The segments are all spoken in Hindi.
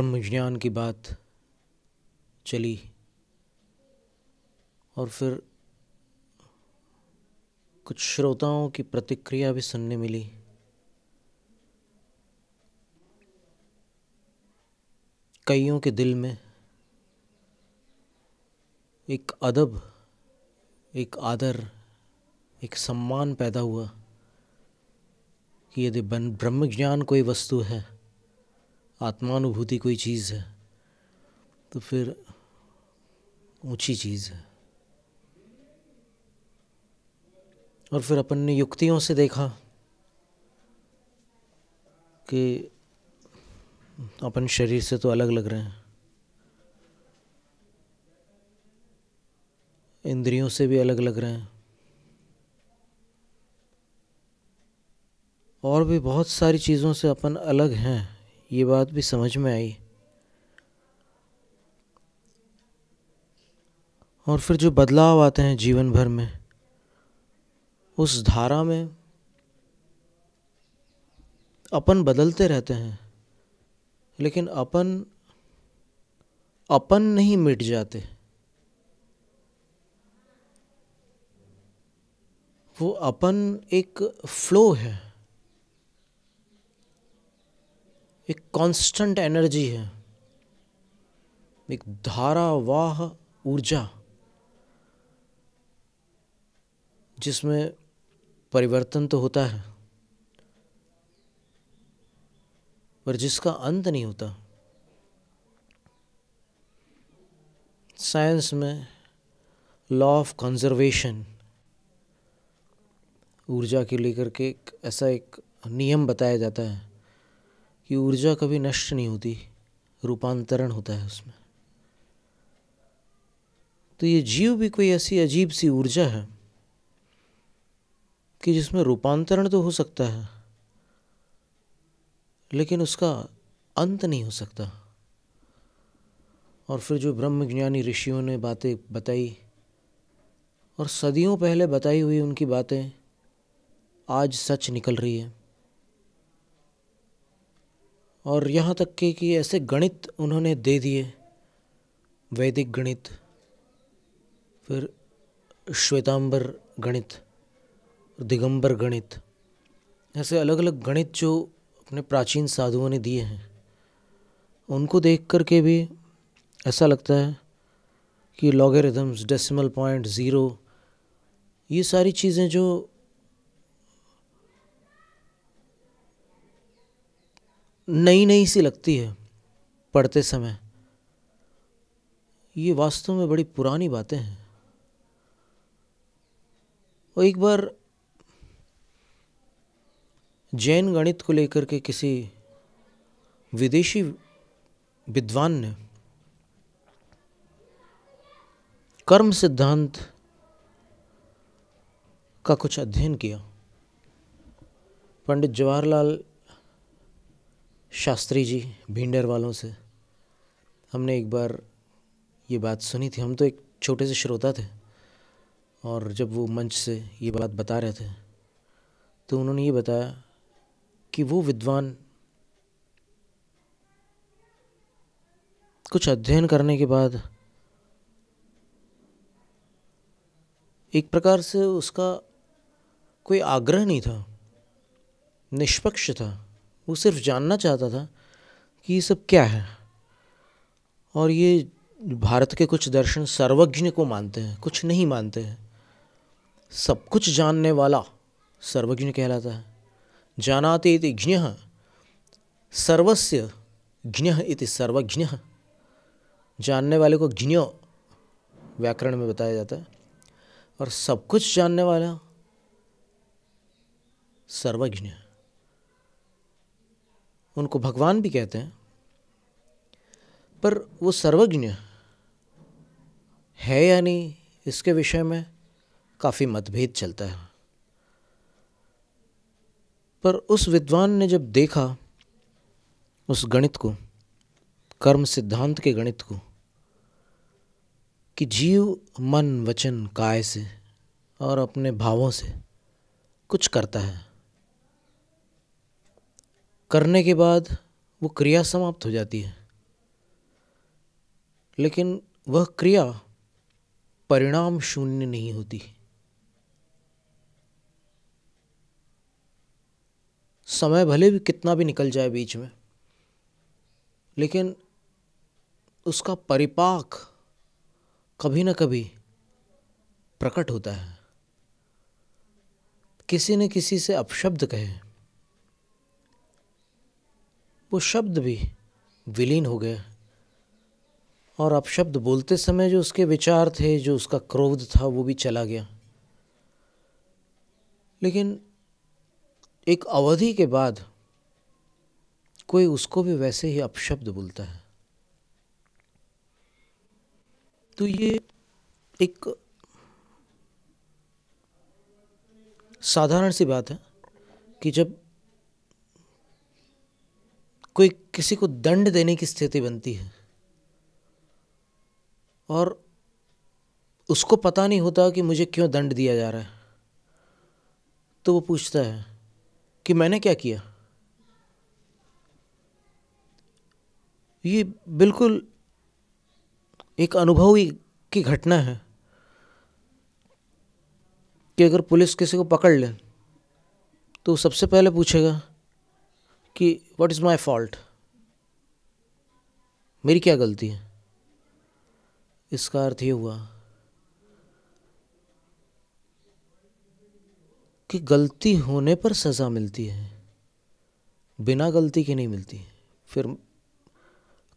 ब्रह्म ज्ञान की बात चली और फिर कुछ श्रोताओं की प्रतिक्रिया भी सुनने मिली कईयों के दिल में एक अदब एक आदर एक सम्मान पैदा हुआ कि यदि ब्रह्म ज्ञान कोई वस्तु है आत्मानुभूति कोई चीज़ है तो फिर ऊंची चीज़ है और फिर अपन ने युक्तियों से देखा कि अपन शरीर से तो अलग लग रहे हैं इंद्रियों से भी अलग लग रहे हैं और भी बहुत सारी चीज़ों से अपन अलग हैं ये बात भी समझ में आई और फिर जो बदलाव आते हैं जीवन भर में उस धारा में अपन बदलते रहते हैं लेकिन अपन अपन नहीं मिट जाते वो अपन एक फ्लो है एक कांस्टेंट एनर्जी है एक धारावाह ऊर्जा जिसमें परिवर्तन तो होता है पर जिसका अंत नहीं होता साइंस में लॉ ऑफ कंजर्वेशन ऊर्जा के लेकर के एक ऐसा एक नियम बताया जाता है कि ऊर्जा कभी नष्ट नहीं होती रूपांतरण होता है उसमें तो ये जीव भी कोई ऐसी अजीब सी ऊर्जा है कि जिसमें रूपांतरण तो हो सकता है लेकिन उसका अंत नहीं हो सकता और फिर जो ब्रह्म ज्ञानी ऋषियों ने बातें बताई और सदियों पहले बताई हुई उनकी बातें आज सच निकल रही है और यहाँ तक कि कि ऐसे गणित उन्होंने दे दिए वैदिक गणित फिर श्वेतांबर गणित दिगंबर गणित ऐसे अलग अलग गणित जो अपने प्राचीन साधुओं ने दिए हैं उनको देख कर के भी ऐसा लगता है कि लॉगरिदम्स डेसिमल पॉइंट ज़ीरो ये सारी चीज़ें जो नई नई सी लगती है पढ़ते समय ये वास्तव में बड़ी पुरानी बातें हैं और एक बार जैन गणित को लेकर के किसी विदेशी विद्वान ने कर्म सिद्धांत का कुछ अध्ययन किया पंडित जवाहरलाल शास्त्री जी भिंडर वालों से हमने एक बार ये बात सुनी थी हम तो एक छोटे से श्रोता थे और जब वो मंच से ये बात बता रहे थे तो उन्होंने ये बताया कि वो विद्वान कुछ अध्ययन करने के बाद एक प्रकार से उसका कोई आग्रह नहीं था निष्पक्ष था वो सिर्फ जानना चाहता था कि ये सब क्या है और ये भारत के कुछ दर्शन सर्वज्ञ को मानते हैं कुछ नहीं मानते हैं सब कुछ जानने वाला सर्वज्ञ कहलाता है जानाते इति ज्ञ सर्वस्य ज्ञ इति सर्वज्ञ जानने वाले को ज्ञ व्याकरण में बताया जाता है और सब कुछ जानने वाला सर्वज्ञ उनको भगवान भी कहते हैं पर वो सर्वज्ञ है या नहीं इसके विषय में काफ़ी मतभेद चलता है पर उस विद्वान ने जब देखा उस गणित को कर्म सिद्धांत के गणित को कि जीव मन वचन काय से और अपने भावों से कुछ करता है करने के बाद वो क्रिया समाप्त हो जाती है लेकिन वह क्रिया परिणाम शून्य नहीं होती समय भले भी कितना भी निकल जाए बीच में लेकिन उसका परिपाक कभी ना कभी प्रकट होता है किसी न किसी से अपशब्द कहे वो शब्द भी विलीन हो गए और अब शब्द बोलते समय जो उसके विचार थे जो उसका क्रोध था वो भी चला गया लेकिन एक अवधि के बाद कोई उसको भी वैसे ही अपशब्द बोलता है तो ये एक साधारण सी बात है कि जब कोई किसी को दंड देने की स्थिति बनती है और उसको पता नहीं होता कि मुझे क्यों दंड दिया जा रहा है तो वो पूछता है कि मैंने क्या किया ये बिल्कुल एक अनुभव की घटना है कि अगर पुलिस किसी को पकड़ ले तो सबसे पहले पूछेगा कि वट इज़ माई फॉल्ट मेरी क्या गलती है इसका अर्थ ये हुआ कि गलती होने पर सज़ा मिलती है बिना गलती के नहीं मिलती फिर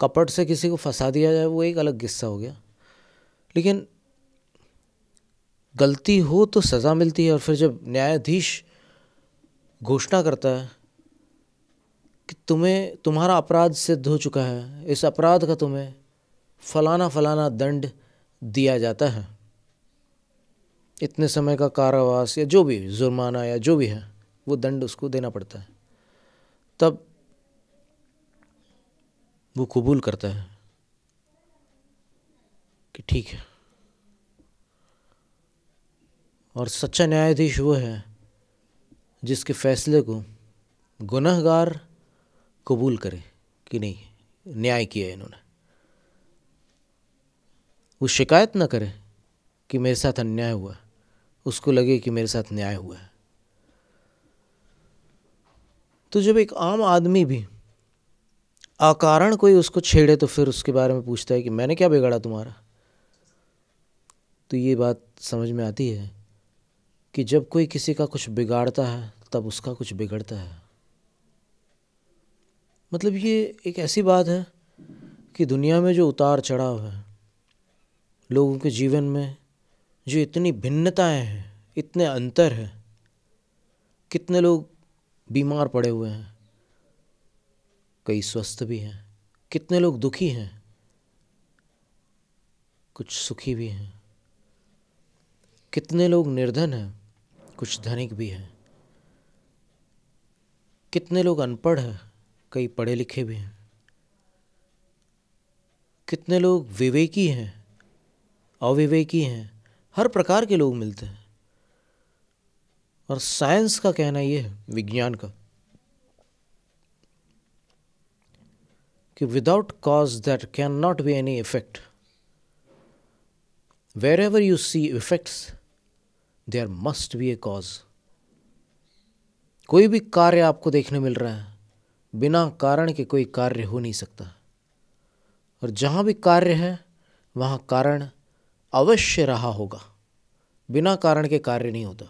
कपट से किसी को फंसा दिया जाए वो एक अलग किस्सा हो गया लेकिन गलती हो तो सज़ा मिलती है और फिर जब न्यायाधीश घोषणा करता है कि तुम्हें तुम्हारा अपराध सिद्ध हो चुका है इस अपराध का तुम्हें फलाना फलाना दंड दिया जाता है इतने समय का कारावास या जो भी जुर्माना या जो भी है वो दंड उसको देना पड़ता है तब वो कबूल करता है कि ठीक है और सच्चा न्यायाधीश वो है जिसके फैसले को गुनहगार कबूल करें कि नहीं न्याय किया है इन्होंने वो शिकायत ना करें कि मेरे साथ अन्याय हुआ उसको लगे कि मेरे साथ न्याय हुआ है तो जब एक आम आदमी भी आकारण कोई उसको छेड़े तो फिर उसके बारे में पूछता है कि मैंने क्या बिगाड़ा तुम्हारा तो ये बात समझ में आती है कि जब कोई किसी का कुछ बिगाड़ता है तब उसका कुछ बिगड़ता है मतलब ये एक ऐसी बात है कि दुनिया में जो उतार चढ़ाव है लोगों के जीवन में जो इतनी भिन्नताएं हैं इतने अंतर हैं कितने लोग बीमार पड़े हुए हैं कई स्वस्थ भी हैं कितने लोग दुखी हैं कुछ सुखी भी हैं कितने लोग निर्धन हैं कुछ धनिक भी हैं कितने लोग अनपढ़ हैं कई पढ़े लिखे भी हैं कितने लोग विवेकी हैं अविवेकी हैं हर प्रकार के लोग मिलते हैं और साइंस का कहना यह है विज्ञान का कि without cause that can not be any effect wherever you see effects there must be a cause कोई भी कार्य आपको देखने मिल रहा है बिना कारण के कोई कार्य हो नहीं सकता और जहाँ भी कार्य है वहाँ कारण अवश्य रहा होगा बिना कारण के कार्य नहीं होता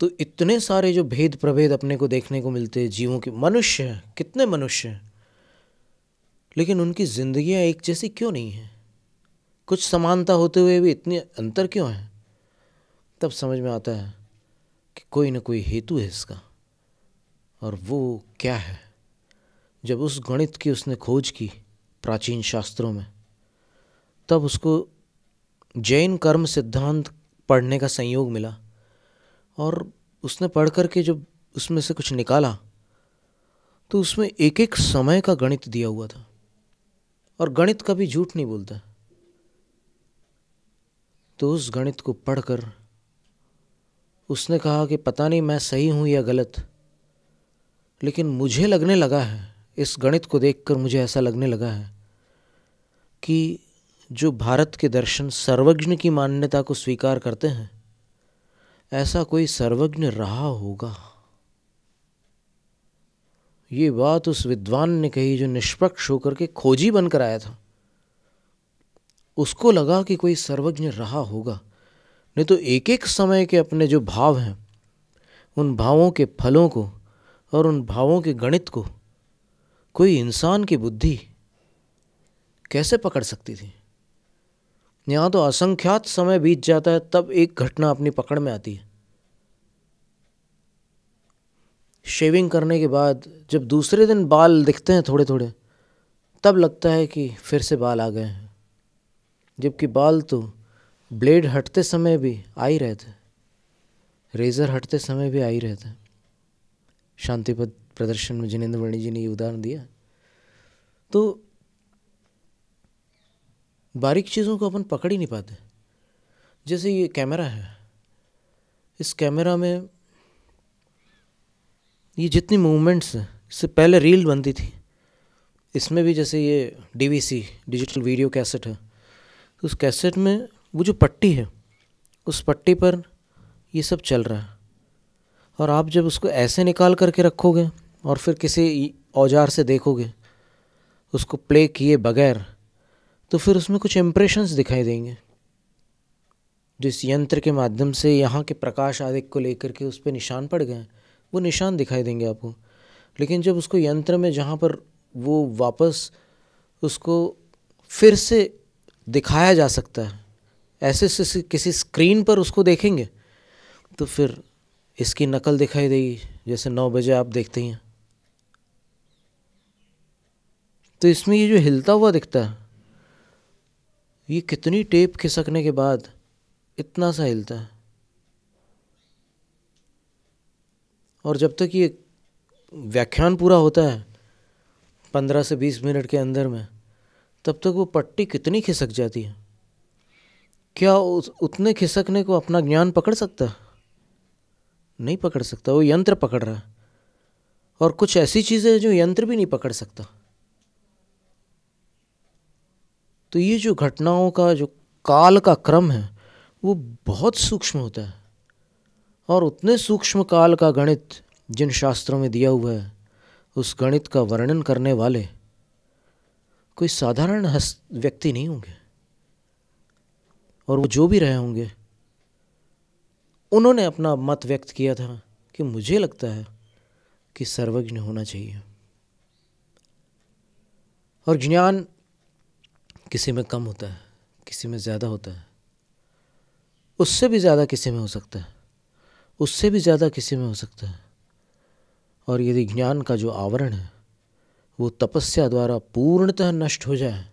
तो इतने सारे जो भेद प्रभेद अपने को देखने को मिलते हैं जीवों के मनुष्य हैं कितने मनुष्य हैं लेकिन उनकी जिंदगियां एक जैसी क्यों नहीं है कुछ समानता होते हुए भी इतने अंतर क्यों हैं तब समझ में आता है कि कोई ना कोई हेतु है इसका और वो क्या है जब उस गणित की उसने खोज की प्राचीन शास्त्रों में तब उसको जैन कर्म सिद्धांत पढ़ने का संयोग मिला और उसने पढ़ करके जब उसमें से कुछ निकाला तो उसमें एक एक समय का गणित दिया हुआ था और गणित कभी झूठ नहीं बोलता तो उस गणित को पढ़कर उसने कहा कि पता नहीं मैं सही हूँ या गलत लेकिन मुझे लगने लगा है इस गणित को देखकर मुझे ऐसा लगने लगा है कि जो भारत के दर्शन सर्वज्ञ की मान्यता को स्वीकार करते हैं ऐसा कोई सर्वज्ञ रहा होगा ये बात उस विद्वान ने कही जो निष्पक्ष होकर के खोजी बनकर आया था उसको लगा कि कोई सर्वज्ञ रहा होगा नहीं तो एक एक समय के अपने जो भाव हैं उन भावों के फलों को और उन भावों के गणित को कोई इंसान की बुद्धि कैसे पकड़ सकती थी यहाँ तो असंख्यात समय बीत जाता है तब एक घटना अपनी पकड़ में आती है शेविंग करने के बाद जब दूसरे दिन बाल दिखते हैं थोड़े थोड़े तब लगता है कि फिर से बाल आ गए हैं जबकि बाल तो ब्लेड हटते समय भी आ ही रहे थे रेज़र हटते समय भी आ ही रहे थे शांति प्रदर्शन में जिनेंद्र मणि जी ने ये उदाहरण दिया तो बारीक चीज़ों को अपन पकड़ ही नहीं पाते जैसे ये कैमरा है इस कैमरा में ये जितनी मूवमेंट्स हैं इससे पहले रील बनती थी इसमें भी जैसे ये डीवीसी डिजिटल वीडियो कैसेट है तो उस कैसेट में वो जो पट्टी है उस पट्टी पर ये सब चल रहा है और आप जब उसको ऐसे निकाल करके रखोगे और फिर किसी औजार से देखोगे उसको प्ले किए बगैर तो फिर उसमें कुछ इम्प्रेशंस दिखाई देंगे जो इस यंत्र के माध्यम से यहाँ के प्रकाश आदि को लेकर के उस पर निशान पड़ गए वो निशान दिखाई देंगे आपको लेकिन जब उसको यंत्र में जहाँ पर वो वापस उसको फिर से दिखाया जा सकता है ऐसे किसी स्क्रीन पर उसको देखेंगे तो फिर इसकी नकल दिखाई देगी जैसे नौ बजे आप देखते हैं तो इसमें ये जो हिलता हुआ दिखता है ये कितनी टेप खिसकने के बाद इतना सा हिलता है और जब तक ये व्याख्यान पूरा होता है पंद्रह से बीस मिनट के अंदर में तब तक वो पट्टी कितनी खिसक जाती है क्या उस उतने खिसकने को अपना ज्ञान पकड़ सकता है नहीं पकड़ सकता वो यंत्र पकड़ रहा है और कुछ ऐसी चीज़ें हैं जो यंत्र भी नहीं पकड़ सकता तो ये जो घटनाओं का जो काल का क्रम है वो बहुत सूक्ष्म होता है और उतने सूक्ष्म काल का गणित जिन शास्त्रों में दिया हुआ है उस गणित का वर्णन करने वाले कोई साधारण हस्त व्यक्ति नहीं होंगे और वो जो भी रहे होंगे उन्होंने अपना मत व्यक्त किया था कि मुझे लगता है कि सर्वज्ञ होना चाहिए और ज्ञान किसी में कम होता है किसी में ज़्यादा होता है उससे भी ज़्यादा किसी में हो सकता है उससे भी ज़्यादा किसी में हो सकता है और यदि ज्ञान का जो आवरण है वो तपस्या द्वारा पूर्णतः नष्ट हो जाए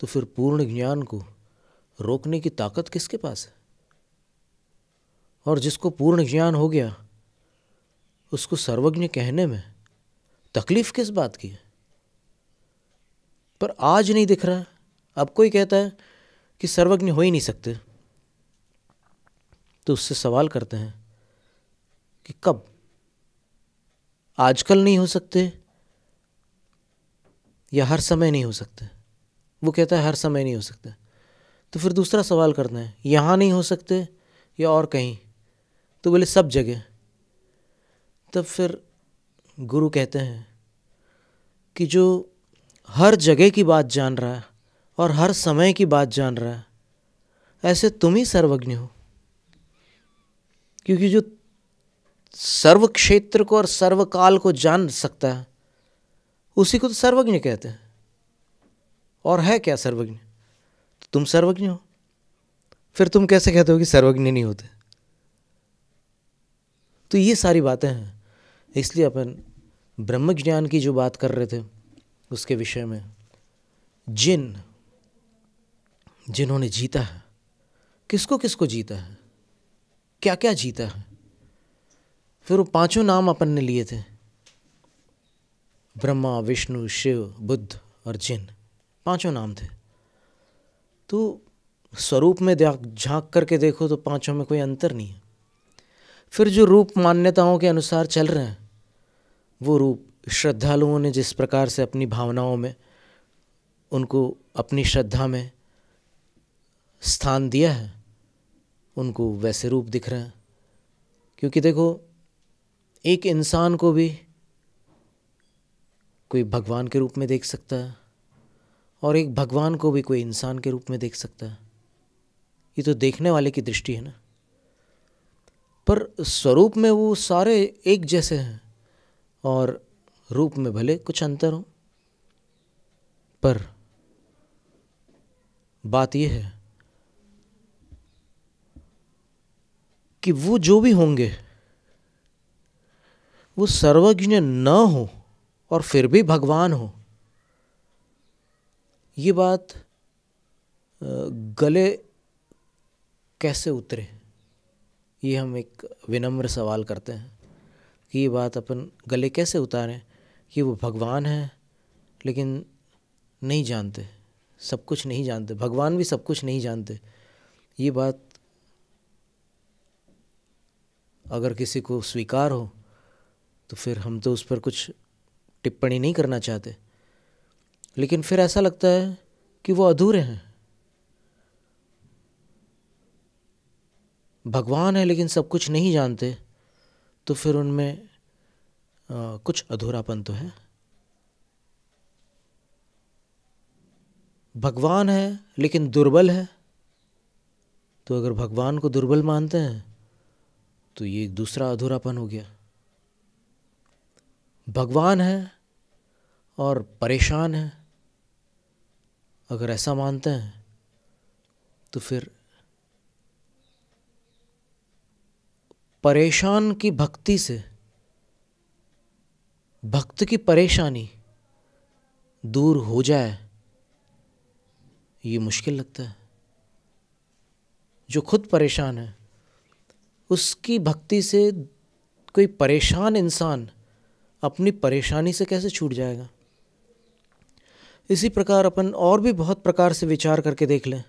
तो फिर पूर्ण ज्ञान को रोकने की ताकत किसके पास है और जिसको पूर्ण ज्ञान हो गया उसको सर्वज्ञ कहने में तकलीफ किस बात की है पर आज नहीं दिख रहा अब कोई कहता है कि सर्वज्ञ हो ही नहीं सकते तो उससे सवाल करते हैं कि कब आजकल नहीं हो सकते या हर समय नहीं हो सकते वो कहता है हर समय नहीं हो सकते तो फिर दूसरा सवाल करते हैं यहाँ नहीं हो सकते या और कहीं तो बोले सब जगह तब फिर गुरु कहते हैं कि जो हर जगह की बात जान रहा है और हर समय की बात जान रहा है ऐसे तुम ही सर्वज्ञ हो क्योंकि जो सर्व क्षेत्र को और सर्वकाल को जान सकता है उसी को तो सर्वज्ञ कहते हैं और है क्या सर्वज्ञ तो तुम सर्वज्ञ हो फिर तुम कैसे कहते हो कि सर्वज्ञ नहीं होते तो ये सारी बातें हैं इसलिए अपन ब्रह्म ज्ञान की जो बात कर रहे थे उसके विषय में जिन जिन्होंने जीता है किसको किसको जीता है क्या क्या जीता है फिर वो पांचों नाम अपन ने लिए थे ब्रह्मा विष्णु शिव बुद्ध और जिन पांचों नाम थे तो स्वरूप में झांक करके देखो तो पांचों में कोई अंतर नहीं है फिर जो रूप मान्यताओं के अनुसार चल रहे हैं वो रूप श्रद्धालुओं ने जिस प्रकार से अपनी भावनाओं में उनको अपनी श्रद्धा में स्थान दिया है उनको वैसे रूप दिख रहे हैं क्योंकि देखो एक इंसान को भी कोई भगवान के रूप में देख सकता है और एक भगवान को भी कोई इंसान के रूप में देख सकता है ये तो देखने वाले की दृष्टि है ना पर स्वरूप में वो सारे एक जैसे हैं और रूप में भले कुछ अंतर हो पर बात यह है कि वो जो भी होंगे वो सर्वज्ञ न हो और फिर भी भगवान हो ये बात गले कैसे उतरे ये हम एक विनम्र सवाल करते हैं कि ये बात अपन गले कैसे उतारें कि वो भगवान हैं लेकिन नहीं जानते सब कुछ नहीं जानते भगवान भी सब कुछ नहीं जानते ये बात अगर किसी को स्वीकार हो तो फिर हम तो उस पर कुछ टिप्पणी नहीं करना चाहते लेकिन फिर ऐसा लगता है कि वो अधूरे हैं भगवान है लेकिन सब कुछ नहीं जानते तो फिर उनमें कुछ अधूरापन तो है भगवान है लेकिन दुर्बल है तो अगर भगवान को दुर्बल मानते हैं तो ये एक दूसरा अधूरापन हो गया भगवान है और परेशान है अगर ऐसा मानते हैं तो फिर परेशान की भक्ति से भक्त की परेशानी दूर हो जाए ये मुश्किल लगता है जो खुद परेशान है उसकी भक्ति से कोई परेशान इंसान अपनी परेशानी से कैसे छूट जाएगा इसी प्रकार अपन और भी बहुत प्रकार से विचार करके देख लें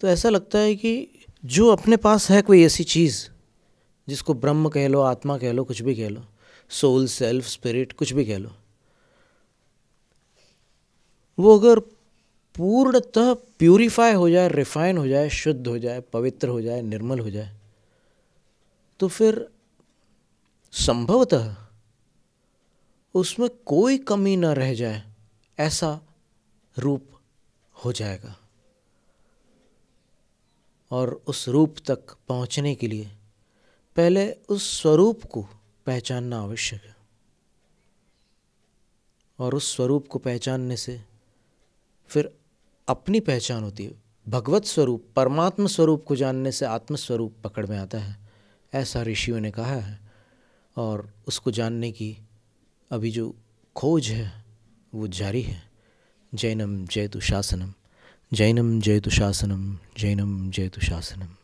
तो ऐसा लगता है कि जो अपने पास है कोई ऐसी चीज़ जिसको ब्रह्म कह लो आत्मा कह लो कुछ भी कह लो सोल सेल्फ स्पिरिट कुछ भी कह लो वो अगर पूर्णतः प्यूरिफाई हो जाए रिफाइन हो जाए शुद्ध हो जाए पवित्र हो जाए निर्मल हो जाए तो फिर संभवतः उसमें कोई कमी न रह जाए ऐसा रूप हो जाएगा और उस रूप तक पहुंचने के लिए पहले उस स्वरूप को पहचानना आवश्यक है और उस स्वरूप को पहचानने से फिर अपनी पहचान होती है भगवत स्वरूप परमात्म स्वरूप को जानने से आत्म स्वरूप पकड़ में आता है ऐसा ऋषियों ने कहा है और उसको जानने की अभी जो खोज है वो जारी है जैनम जयतु शासनम जैनम जयतु शासनम जैनम जयतु शासनम